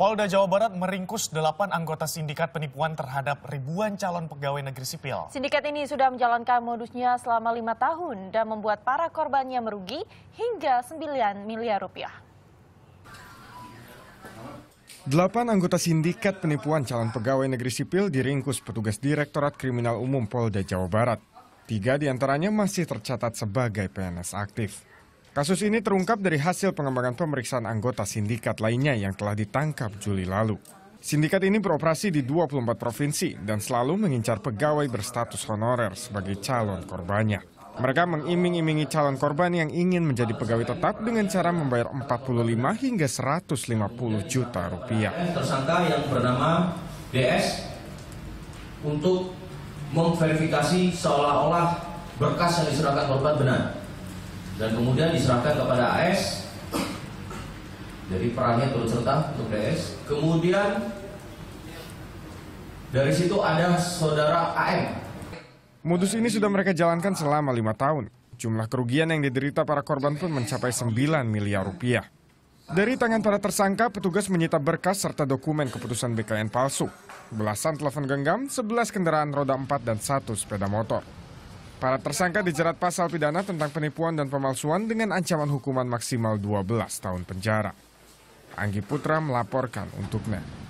Polda Jawa Barat meringkus delapan anggota sindikat penipuan terhadap ribuan calon pegawai negeri sipil. Sindikat ini sudah menjalankan modusnya selama lima tahun dan membuat para korbannya merugi hingga 9 miliar rupiah. Delapan anggota sindikat penipuan calon pegawai negeri sipil diringkus petugas Direktorat Kriminal Umum Polda Jawa Barat. Tiga diantaranya masih tercatat sebagai PNS aktif. Kasus ini terungkap dari hasil pengembangan pemeriksaan anggota sindikat lainnya yang telah ditangkap Juli lalu. Sindikat ini beroperasi di 24 provinsi dan selalu mengincar pegawai berstatus honorer sebagai calon korbannya. Mereka mengiming-imingi calon korban yang ingin menjadi pegawai tetap dengan cara membayar 45 hingga 150 juta rupiah. Tersangka yang bernama DS untuk memverifikasi seolah-olah berkas yang diserahkan korban benar dan kemudian diserahkan kepada AS jadi perannya turut serta untuk DS kemudian dari situ ada saudara AM modus ini sudah mereka jalankan selama lima tahun jumlah kerugian yang diderita para korban pun mencapai 9 miliar rupiah dari tangan para tersangka, petugas menyita berkas serta dokumen keputusan BKN palsu, belasan telepon genggam, 11 kendaraan roda 4 dan satu sepeda motor. Para tersangka dijerat pasal pidana tentang penipuan dan pemalsuan dengan ancaman hukuman maksimal 12 tahun penjara. Anggi Putra melaporkan untuk Net.